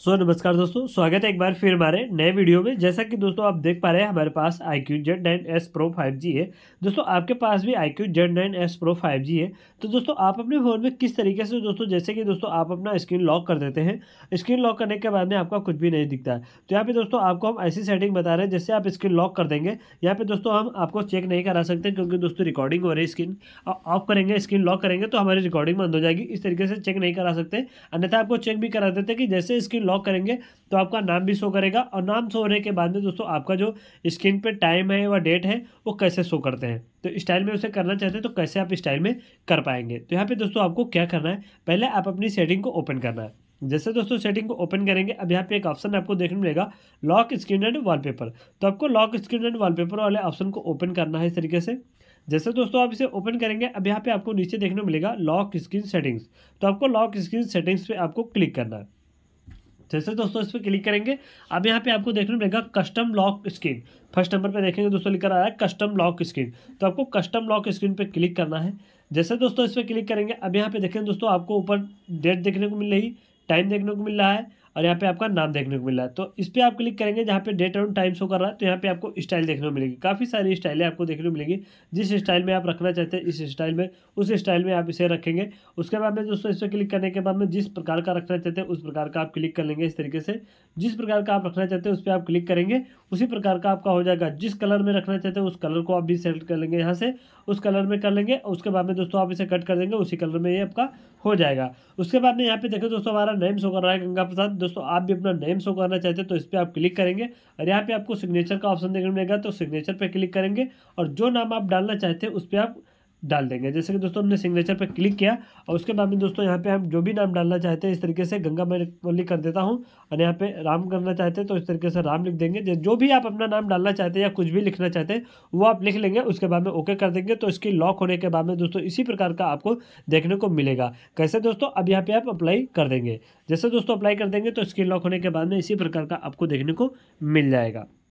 सो नमस्कार दोस्तों स्वागत है एक बार फिर हमारे नए वीडियो में जैसा कि दोस्तों आप देख पा रहे हैं हमारे पास iQOO Z nine S pro five G है दोस्तों आपके पास भी iQOO Z nine S pro five G है तो दोस्तों आप अपने फ़ोन में किस तरीके से दोस्तों जैसे कि दोस्तों आप अपना स्क्रीन लॉक कर देते हैं स्क्रीन लॉक करने के बाद में आपका कुछ भी नहीं दिखता तो यहाँ पर दोस्तों आपको हम ऐसी सेटिंग बता रहे हैं जैसे आप स्क्रीन लॉक कर देंगे यहाँ पर दोस्तों हम आपको चेक नहीं करा सकते क्योंकि दोस्तों रिकॉर्डिंग हो रही स्क्रीन ऑफ करेंगे स्क्रीन लॉक करेंगे तो हमारी रिकॉर्डिंग बंद हो जाएगी इस तरीके से चेक नहीं करा सकते अन्यथा आपको चेक भी करा देते कि जैसे स्क्रीन लॉक करेंगे तो आपका नाम भी शो करेगा और नाम शो होने के बाद में दोस्तों आपका जो स्क्रीन पे टाइम है व डेट है वो कैसे शो करते हैं तो स्टाइल में उसे करना चाहते हैं तो कैसे आप स्टाइल में कर पाएंगे तो यहाँ पे दोस्तों आपको क्या करना है पहले आप अपनी सेटिंग को ओपन करना है जैसे दोस्तों सेटिंग को ओपन करेंगे अब यहाँ पे एक ऑप्शन आपको देखने मिलेगा लॉक स्क्रीन एंड वॉलपेपर तो आपको लॉक स्क्रीन एंड वॉलपेपर वाले ऑप्शन को ओपन करना है इस तरीके से जैसे दोस्तों आप इसे ओपन करेंगे अब यहाँ पे आपको नीचे देखने मिलेगा लॉक स्क्रीन सेटिंग्स तो आपको लॉक स्क्रीन सेटिंग्स पे आपको क्लिक करना है जैसे तो दोस्तों इस पर क्लिक करेंगे अब यहाँ पे आपको देखने मिलेगा custom lock screen first number पे देखेंगे दोस्तों आ रहा है कस्टम लॉक स्क्रीन तो आपको कस्टम लॉक स्क्रीन पे क्लिक करना है जैसे दोस्तों इस पर क्लिक करेंगे अब यहाँ पे देखें दोस्तों आपको ऊपर डेट देखने को मिल रही टाइम देखने को मिल रहा है और यहाँ पे आपका नाम देखने को मिल रहा है तो इस पर आप क्लिक करेंगे जहाँ पे डेट एंड टाइम शो कर रहा है तो यहाँ पे आपको स्टाइल देखने को मिलेगी काफ़ी सारी स्टाइलें आपको देखने को मिलेगी जिस स्टाइल में आप रखना चाहते हैं इस स्टाइल में उस स्टाइल में आप इसे रखेंगे उसके बाद में दोस्तों इस पर क्लिक करने के बाद में जिस प्रकार का रखना चाहते हैं उस प्रकार का आप क्लिक कर लेंगे इस तरीके से जिस प्रकार का आप रखना चाहते हैं उस पर आप क्लिक करेंगे उसी प्रकार का आपका हो जाएगा जिस कलर में रखना चाहते हैं उस कलर को आप भी सेलेक्ट कर लेंगे यहाँ से उस कलर में कर लेंगे उसके बाद में दोस्तों आप इसे कट कर देंगे उसी कलर में ये आपका हो जाएगा उसके बाद में यहाँ पे देखें दोस्तों हमारा नेम शो कर रहा है गंगा प्रसाद दोस्तों आप भी अपना नेम शो करना चाहते हैं तो इस पर आप क्लिक करेंगे और यहाँ पे आपको सिग्नेचर का ऑप्शन देखने मिलेगा तो सिग्नेचर पे क्लिक करेंगे और जो नाम आप डालना चाहते हैं उस पर आप डाल देंगे जैसे कि दोस्तों हमने सिग्नेचर पर क्लिक किया और उसके बाद में दोस्तों यहाँ पे हम जो भी नाम डालना चाहते हैं इस तरीके से गंगा मैं मल्लिक कर देता हूँ और यहाँ पे राम करना चाहते हैं तो इस तरीके से राम लिख देंगे जो भी आप अपना नाम डालना चाहते हैं या कुछ भी लिखना चाहते हैं वो आप लिख लेंगे उसके बाद में ओके कर देंगे तो इसकी लॉक होने के बाद में दोस्तों इसी प्रकार का आपको देखने को मिलेगा कैसे दोस्तों अब यहाँ पर आप अप्लाई कर देंगे जैसे दोस्तों अप्लाई कर देंगे तो स्क्रीन लॉक होने के बाद में इसी प्रकार का आपको देखने को मिल जाएगा